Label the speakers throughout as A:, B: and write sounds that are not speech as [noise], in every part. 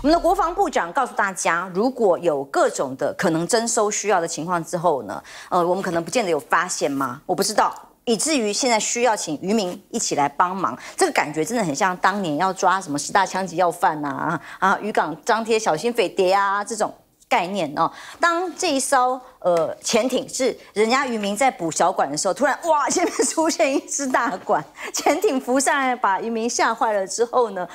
A: 我们的国防部长告诉大家，如果有各种的可能征收需要的情况之后呢，呃，我们可能不见得有发现吗？我不知道，以至于现在需要请渔民一起来帮忙，这个感觉真的很像当年要抓什么十大枪击要犯呐啊！渔港张贴小心匪谍啊这种概念哦。当这一艘呃潜艇是人家渔民在捕小管的时候，突然哇 [laughs] 前面出现一只大管，潜艇浮上来把渔民吓坏了之后呢？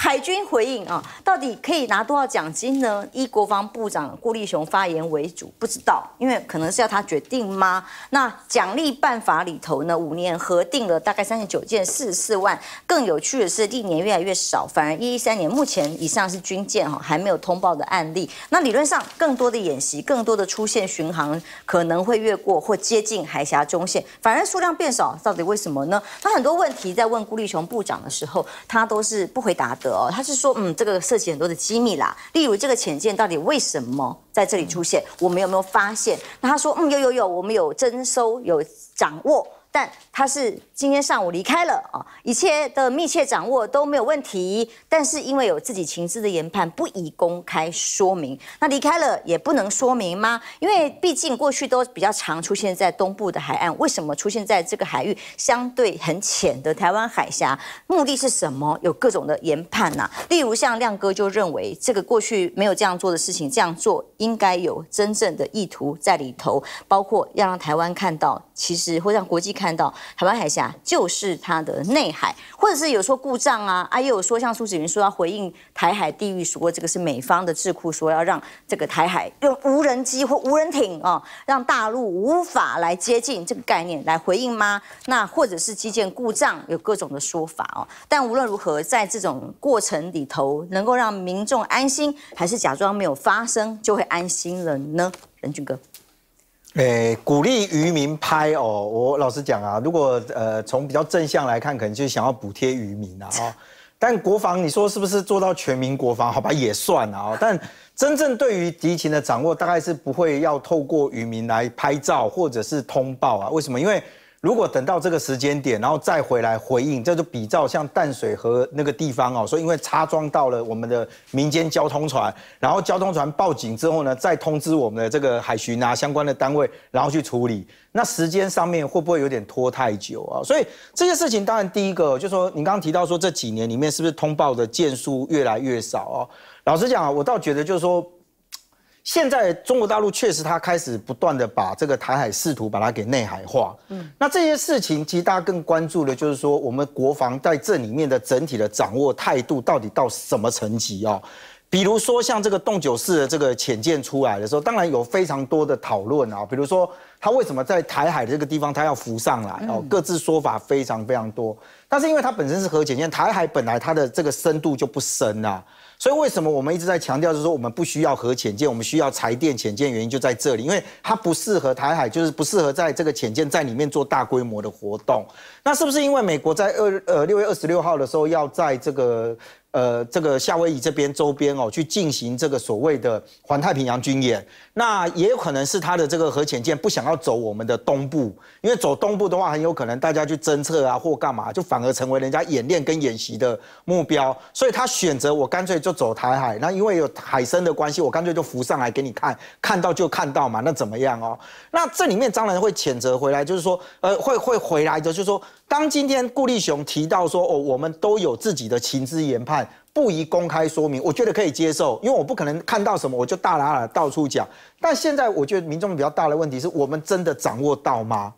A: 海军回应啊，到底可以拿多少奖金呢？依国防部长顾立雄发言为主，不知道，因为可能是要他决定吗？那奖励办法里头呢，五年核定了大概三十九件，四十四万。更有趣的是，历年越来越少，反而一一三年目前以上是军舰哈，还没有通报的案例。那理论上更多的演习，更多的出现巡航，可能会越过或接近海峡中线。反而数量变少，到底为什么呢？他很多问题在问顾立雄部长的时候，他都是不回答的。他是说，嗯，这个涉及很多的机密啦，例如这个潜舰到底为什么在这里出现，我们有没有发现？那他说，嗯，有有有，我们有征收，有掌握。但他是今天上午离开了啊，一切的密切掌握都没有问题。但是因为有自己情资的研判，不宜公开说明。那离开了也不能说明吗？因为毕竟过去都比较常出现在东部的海岸，为什么出现在这个海域相对很浅的台湾海峡？目的是什么？有各种的研判呐。例如像亮哥就认为，这个过去没有这样做的事情，这样做应该有真正的意图在里头，包括要让台湾看到，其实会让国际看。看到台湾海峡就是它的内海，或者是有说故障啊啊，又有说像苏子云说要回应台海地域，说这个是美方的智库说要让这个台海用无人机或无人艇哦，让大陆无法来接近这个概念来回应吗？那或者是基建故障有各种的说法哦，但无论如何，在这种过程里头能够让民众安心，还是假装没有发生就会安心了呢？任俊哥。
B: 诶，鼓励渔民拍哦，我老实讲啊，如果呃从比较正向来看，可能就是想要补贴渔民啊。[laughs] 但国防，你说是不是做到全民国防？好吧，也算啊。但真正对于敌情的掌握，大概是不会要透过渔民来拍照或者是通报啊。为什么？因为。如果等到这个时间点，然后再回来回应，这就比照像淡水河那个地方哦，所以因为插桩到了我们的民间交通船，然后交通船报警之后呢，再通知我们的这个海巡啊相关的单位，然后去处理，那时间上面会不会有点拖太久啊？所以这件事情，当然第一个就说，你刚刚提到说这几年里面是不是通报的件数越来越少哦？老实讲啊，我倒觉得就是说。现在中国大陆确实，他开始不断的把这个台海试图把它给内海化。嗯，那这些事情，其实大家更关注的就是说，我们国防在这里面的整体的掌握态度到底到什么层级啊？比如说像这个洞九四的这个潜艇出来的时候，当然有非常多的讨论啊。比如说它为什么在台海的这个地方它要浮上来？哦，各自说法非常非常多。但是因为它本身是核潜舰，台海本来它的这个深度就不深啊，所以为什么我们一直在强调就是说我们不需要核潜舰，我们需要柴电潜艇？原因就在这里，因为它不适合台海，就是不适合在这个潜艇在里面做大规模的活动。那是不是因为美国在二呃六月二十六号的时候要在这个？呃，这个夏威夷这边周边哦，去进行这个所谓的环太平洋军演，那也有可能是他的这个核潜舰不想要走我们的东部，因为走东部的话，很有可能大家去侦测啊或干嘛，就反而成为人家演练跟演习的目标，所以他选择我干脆就走台海，那因为有海参的关系，我干脆就浮上来给你看，看到就看到嘛，那怎么样哦？那这里面当然会谴责回来，就是说，呃，会会回来的，就说当今天顾立雄提到说，哦，我们都有自己的情资研判。不宜公开说明，我觉得可以接受，因为我不可能看到什么我就大喇喇到处讲。但现在我觉得民众比较大的问题是我们真的掌握到吗？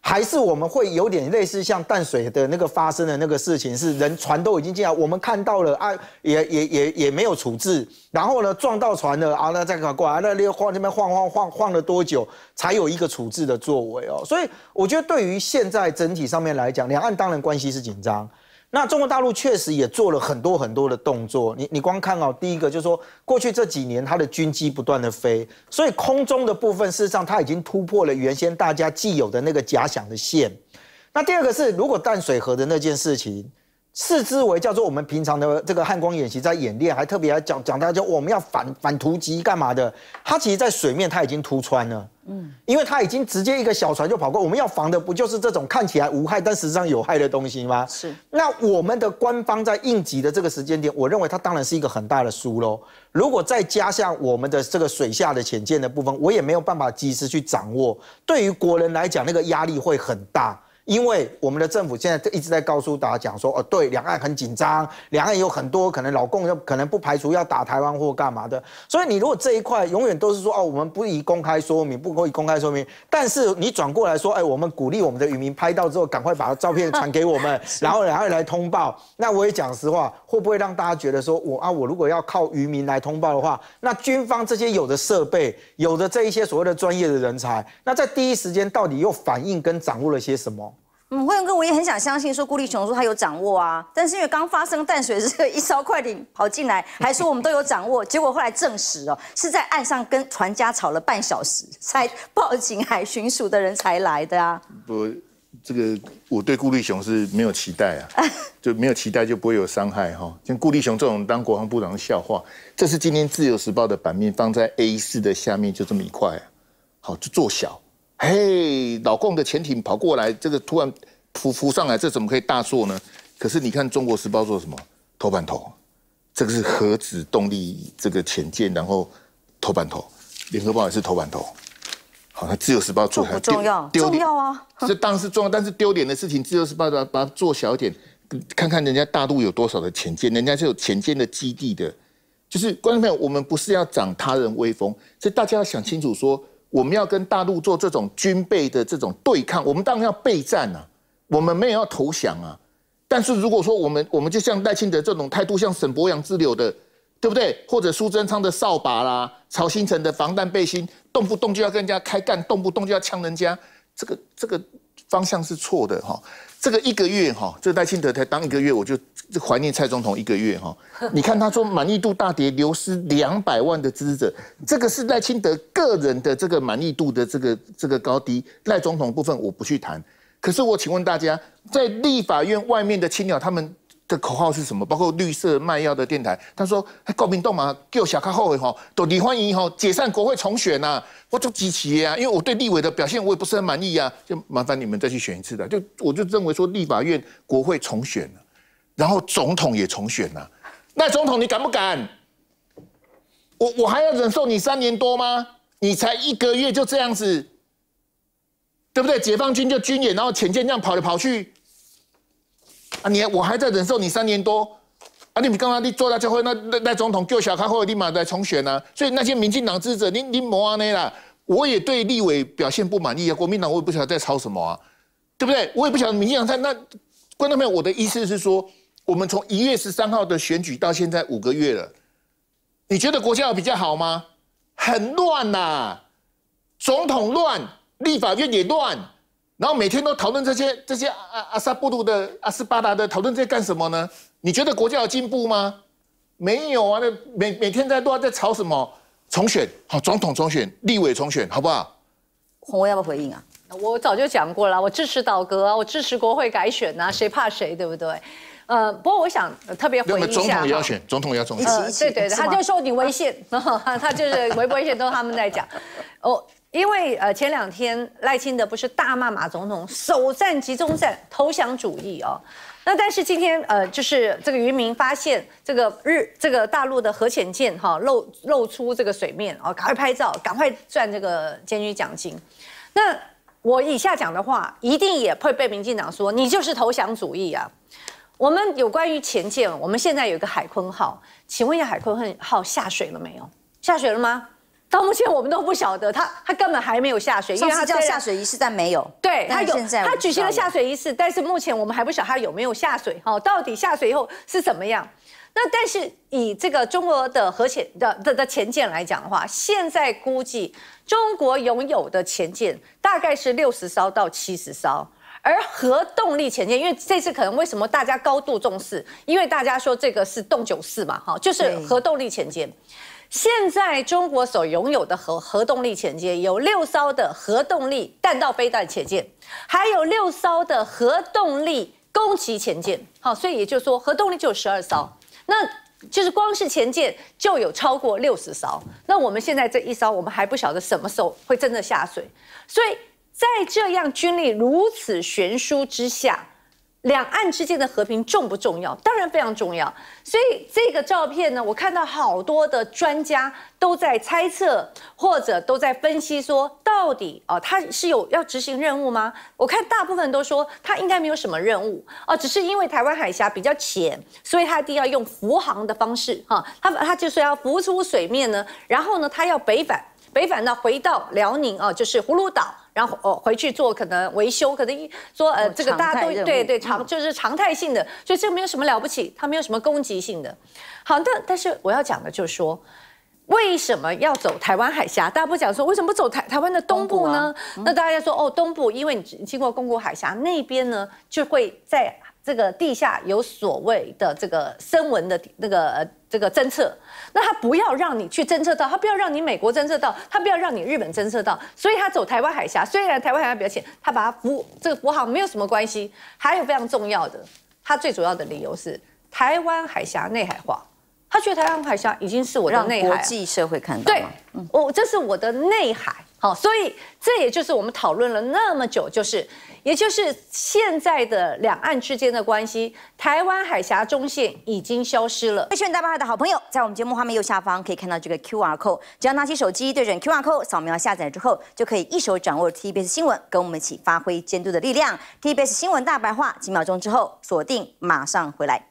B: 还是我们会有点类似像淡水的那个发生的那个事情，是人船都已经进来，我们看到了啊，也也也也没有处置，然后呢撞到船了啊，那再搞过来，那那晃那边晃晃晃晃了多久才有一个处置的作为哦？所以我觉得对于现在整体上面来讲，两岸当然关系是紧张。那中国大陆确实也做了很多很多的动作，你你光看哦，第一个就是说，过去这几年它的军机不断的飞，所以空中的部分事实上它已经突破了原先大家既有的那个假想的线。那第二个是，如果淡水河的那件事情。视之为叫做我们平常的这个汉光演习在演练，还特别来讲讲大家，我们要反反突击干嘛的？它其实在水面它已经突穿了，嗯，因为它已经直接一个小船就跑过。我们要防的不就是这种看起来无害但实际上有害的东西吗？是。那我们的官方在应急的这个时间点，我认为它当然是一个很大的输喽。如果再加上我们的这个水下的潜舰的部分，我也没有办法及时去掌握。对于国人来讲，那个压力会很大。因为我们的政府现在一直在告诉大家讲说，哦，对，两岸很紧张，两岸有很多可能老共要，可能不排除要打台湾或干嘛的。所以你如果这一块永远都是说，哦，我们不宜公开说明，不可以公开说明。但是你转过来说，哎，我们鼓励我们的渔民拍到之后，赶快把照片传给我们，[laughs] 然后然后来通报。那我也讲实话，会不会让大家觉得说，我啊，我如果要靠渔民来通报的话，那军方这些有的设备，有的这一些所谓的专业的人才，那在第一时间到底又反映跟掌握了些什么？
A: 嗯，慧勇哥，我也很想相信说顾立雄说他有掌握啊，但是因为刚发生淡水这个一艘快艇跑进来，还说我们都有掌握，结果后来证实哦，是在岸上跟船家吵了半小时才报警，海巡署的人才来的啊。
C: 不，这个我对顾立雄是没有期待啊，就没有期待就不会有伤害哈。像顾立雄这种当国防部长的笑话，这是今天自由时报的版面放在 A 四的下面，就这么一块，好就做小。嘿，老共的潜艇跑过来，这个突然浮浮上来，这怎么可以大做呢？可是你看《中国时报》做什么？头版头，这个是核子动力这个潜舰，然后头版头，《联合报》也是头版头。好，那《自由时报》做它丢丢脸，重要啊！这当然是重要，但是丢脸的事情，《自由时报》把它做小一点，看看人家大陆有多少的潜舰，人家是有潜舰的基地的，就是观众友，我们不是要长他人威风，所以大家要想清楚说。我们要跟大陆做这种军备的这种对抗，我们当然要备战啊，我们没有要投降啊。但是如果说我们，我们就像赖清德这种态度，像沈博洋之流的，对不对？或者苏贞昌的扫把啦，曹新成的防弹背心，动不动就要跟人家开干，动不动就要呛人家，这个这个。方向是错的哈，这个一个月哈，这赖清德才当一个月，我就怀念蔡总统一个月哈。[laughs] 你看他说满意度大跌，流失两百万的支持者，这个是赖清德个人的这个满意度的这个这个高低。赖总统部分我不去谈，可是我请问大家，在立法院外面的青鸟他们。的口号是什么？包括绿色卖药的电台，他说：“哎，高屏动嘛，我小卡后悔吼，都离欢迎吼，解散国会重选呐，我就机器啊，因为我对立委的表现我也不是很满意啊，就麻烦你们再去选一次的，就我就认为说立法院国会重选了，然后总统也重选了，那总统你敢不敢？我我还要忍受你三年多吗？你才一个月就这样子，对不对？解放军就军演，然后潜舰这样跑来跑去。”啊！你我还在忍受你三年多，啊！你刚刚你坐在教会那那那总统救小康会立马来重选啊！所以那些民进党支持你你莫安内啦，我也对立委表现不满意啊！国民党我也不晓得在吵什么啊，对不对？我也不晓得民进党在那观众朋友，我的意思是说，我们从一月十三号的选举到现在五个月了，你觉得国家有比较好吗？很乱呐，总统乱，立法院也乱。然后每天都讨论这些这些阿阿萨布鲁的阿斯巴达的讨论这些干什么呢？你觉得国家有进步吗？没有啊，那每每天在都要在吵什么重选？好，总统重选，立委重选，好不好？
D: 洪伟要不要回应啊？我早就讲过了，我支持倒戈啊，我支持国会改选啊，谁怕谁，对不对？呃，不过我想特别回应一下，总统也要选，
C: 总统也要重选，对对对，他就
D: 说你微信，[laughs] 他就是回不微信，都是他们在讲，哦。因为呃，前两天赖清德不是大骂马总统首战集中战投降主义哦，那但是今天呃，就是这个渔民发现这个日这个大陆的核潜舰哈露露出这个水面哦，赶快拍照，赶快赚这个监狱奖金。那我以下讲的话，一定也会被民进党说你就是投降主义啊。我们有关于潜舰，我们现在有一个海坤号，请问一下海坤号下水了没有？下水了吗？到目前我们都不晓得他，他根本还没有下水，因为他叫下水
A: 仪式，但没有。
D: 对他有，他举行了下水仪式，但是目前我们还不晓得他有没有下水。哈，到底下水以后是怎么样？那但是以这个中国的核潜的的的潜舰来讲的话，现在估计中国拥有的潜舰大概是六十艘到七十艘，而核动力潜舰，因为这次可能为什么大家高度重视？因为大家说这个是洞九四嘛，哈，就是核动力潜舰。现在中国所拥有的核核动力潜舰有六艘的核动力弹道飞弹潜舰，还有六艘的核动力攻击潜舰。好，所以也就是说，核动力就有十二艘，那就是光是潜舰就有超过六十艘。那我们现在这一艘，我们还不晓得什么时候会真的下水。所以在这样军力如此悬殊之下。两岸之间的和平重不重要？当然非常重要。所以这个照片呢，我看到好多的专家都在猜测，或者都在分析说，到底哦，他是有要执行任务吗？我看大部分都说他应该没有什么任务哦，只是因为台湾海峡比较浅，所以他一定要用浮航的方式哈。他他就是要浮出水面呢，然后呢，他要北返，北返到回到辽宁啊，就是葫芦岛。然后哦，回去做可能维修，可能说呃，这个大家都对对常就是常态性的，所以这没有什么了不起，它没有什么攻击性的。好，但但是我要讲的就是说，为什么要走台湾海峡？大家不讲说为什么不走台台湾的东部呢？那大家说哦，东部因为你经过宫古海峡那边呢，就会在。这个地下有所谓的这个声纹的，那个这个侦测，那他不要让你去侦测到，他不要让你美国侦测到，他不要让你日本侦测到，所以他走台湾海峡。虽然台湾海峡比较浅，他把它扶这个扶好没有什么关系。还有非常重要的，他最主要的理由是台湾海峡内海化，他觉得台湾海峡已经是我的内海，让国际社会看到。对，我这是我的内海。好，所以这也就是我们讨论了那么久，就是，也就是现在的两岸之间的关系，台湾海峡中线已经消失了。快讯大白的好朋友，
A: 在我们节目画面右下方可以看到这个 QR code，只要拿起手机对准 QR code 扫描下载之后，就可以一手掌握 TBS 新闻，跟我们一起发挥监督的力量。TBS 新闻大白话，几秒钟之后锁定，马上回来。